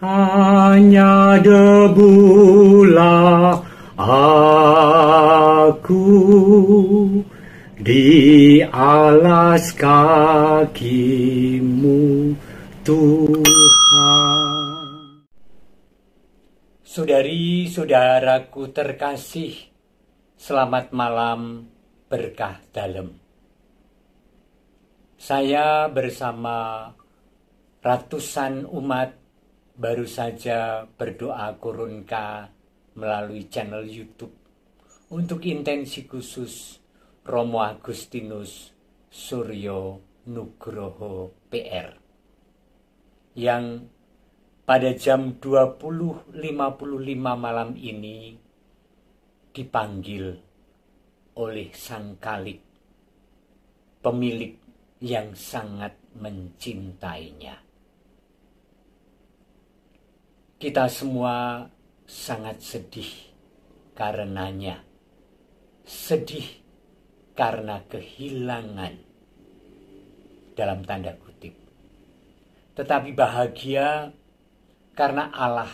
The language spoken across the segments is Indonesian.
hanya debulah aku di alas kakimu Tuhan. Saudari-saudaraku terkasih, selamat malam berkah dalam. Saya bersama ratusan umat baru saja berdoa kurunka melalui channel YouTube untuk intensi khusus Romo Agustinus Suryo Nugroho PR yang pada jam 20.55 malam ini dipanggil oleh Sang Kalik, pemilik yang sangat mencintainya. Kita semua sangat sedih karenanya. Sedih karena kehilangan dalam tanda kutip. Tetapi bahagia karena Allah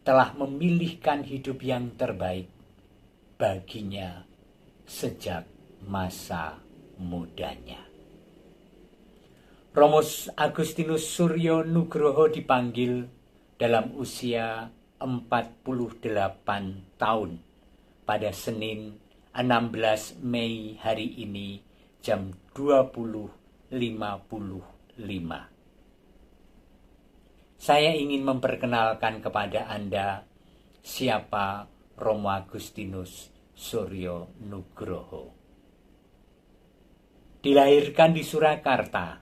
telah memilihkan hidup yang terbaik baginya sejak masa mudanya. Romus Agustinus Suryo Nugroho dipanggil dalam usia 48 tahun pada Senin 16 Mei hari ini jam 20.55. Saya ingin memperkenalkan kepada Anda siapa Romo Agustinus Suryo Nugroho. Dilahirkan di Surakarta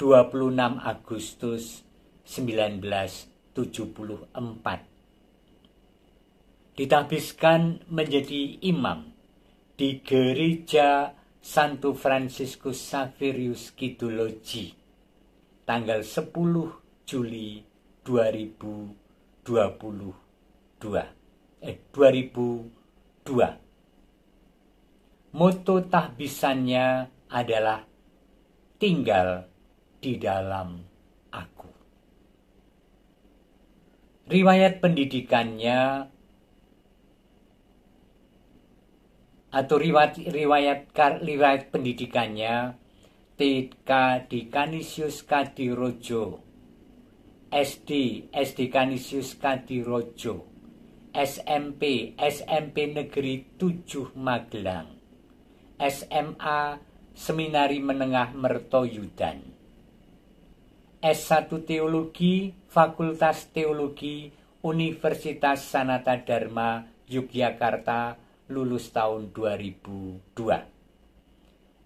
26 Agustus 19 74. ditabiskan menjadi imam di gereja Santo Franciscus Saverius Kidologi tanggal 10 Juli 2022 eh 2002 moto tahbisannya adalah tinggal di dalam aku riwayat pendidikannya atau riwayat riwayat, riwayat pendidikannya tk di Kanisius Kadirojo SD SD Kanisius Kadirojo SMP SMP Negeri 7 Magelang SMA Seminari Menengah Mertoyudan S1 Teologi Fakultas Teologi Universitas Sanata Dharma Yogyakarta lulus tahun 2002.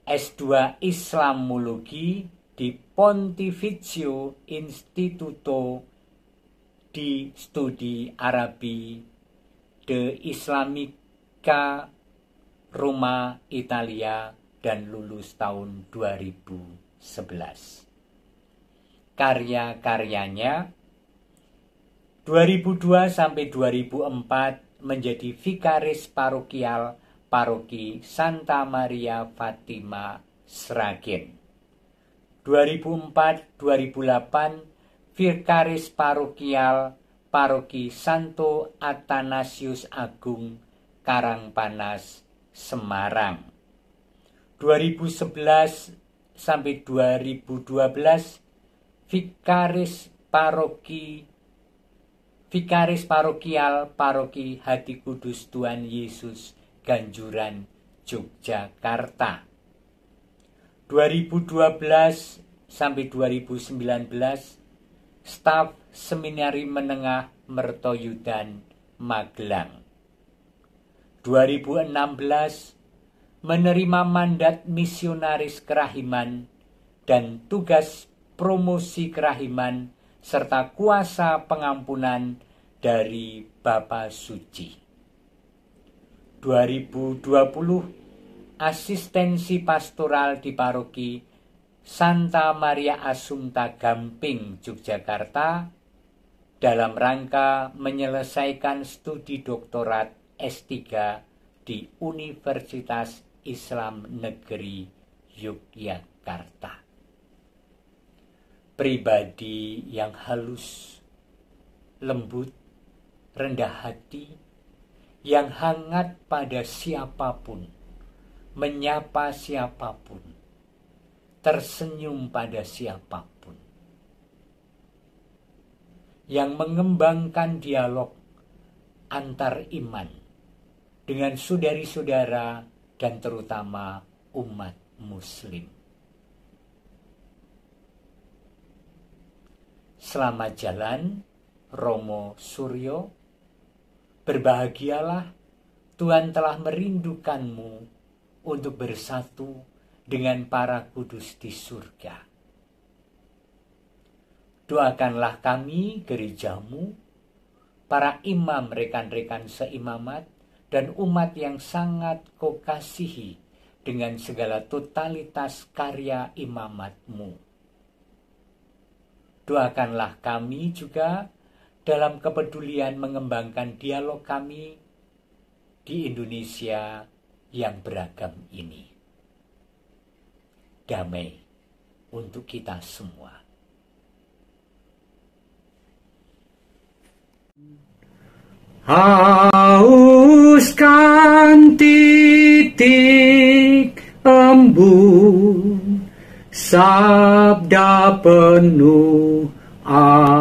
S2 Islamologi di Pontificio Instituto di Studi Arabi de Islamica Roma Italia dan lulus tahun 2011 karya-karyanya 2002 sampai 2004 menjadi vikaris parokial Paroki Santa Maria Fatima Sragen. 2004-2008 vikaris parokial Paroki Santo Atanasius Agung Karangpanas Semarang. 2011 sampai 2012 vikaris paroki vikaris parokial paroki Hati Kudus Tuhan Yesus Ganjuran Yogyakarta 2012 sampai 2019 staf seminari menengah Mertoyudan Magelang 2016 menerima mandat misionaris kerahiman dan tugas promosi kerahiman, serta kuasa pengampunan dari Bapa Suci. 2020 Asistensi Pastoral di Paroki Santa Maria Asumta Gamping, Yogyakarta dalam rangka menyelesaikan studi doktorat S3 di Universitas Islam Negeri Yogyakarta pribadi yang halus, lembut, rendah hati, yang hangat pada siapapun, menyapa siapapun, tersenyum pada siapapun, yang mengembangkan dialog antar iman dengan saudari-saudara dan terutama umat Muslim. Selamat jalan, Romo Suryo. Berbahagialah, Tuhan telah merindukanmu untuk bersatu dengan para kudus di surga. Doakanlah kami gerejamu, para imam rekan-rekan seimamat, dan umat yang sangat kau kasihi dengan segala totalitas karya imamatmu Doakanlah kami juga dalam kepedulian mengembangkan dialog kami di Indonesia yang beragam ini. Damai untuk kita semua. Hauskan titik embun sabda penuh 啊。